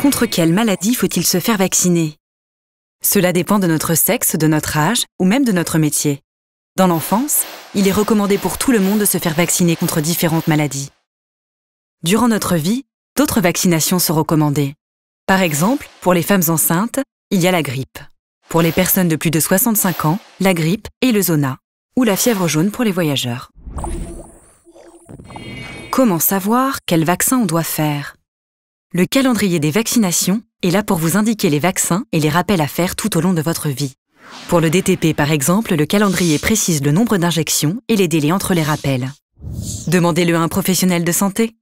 Contre quelle maladie faut-il se faire vacciner Cela dépend de notre sexe, de notre âge ou même de notre métier. Dans l'enfance, il est recommandé pour tout le monde de se faire vacciner contre différentes maladies. Durant notre vie, d'autres vaccinations sont recommandées. Par exemple, pour les femmes enceintes, il y a la grippe. Pour les personnes de plus de 65 ans, la grippe et le zona, ou la fièvre jaune pour les voyageurs. Comment savoir quel vaccin on doit faire le calendrier des vaccinations est là pour vous indiquer les vaccins et les rappels à faire tout au long de votre vie. Pour le DTP par exemple, le calendrier précise le nombre d'injections et les délais entre les rappels. Demandez-le à un professionnel de santé.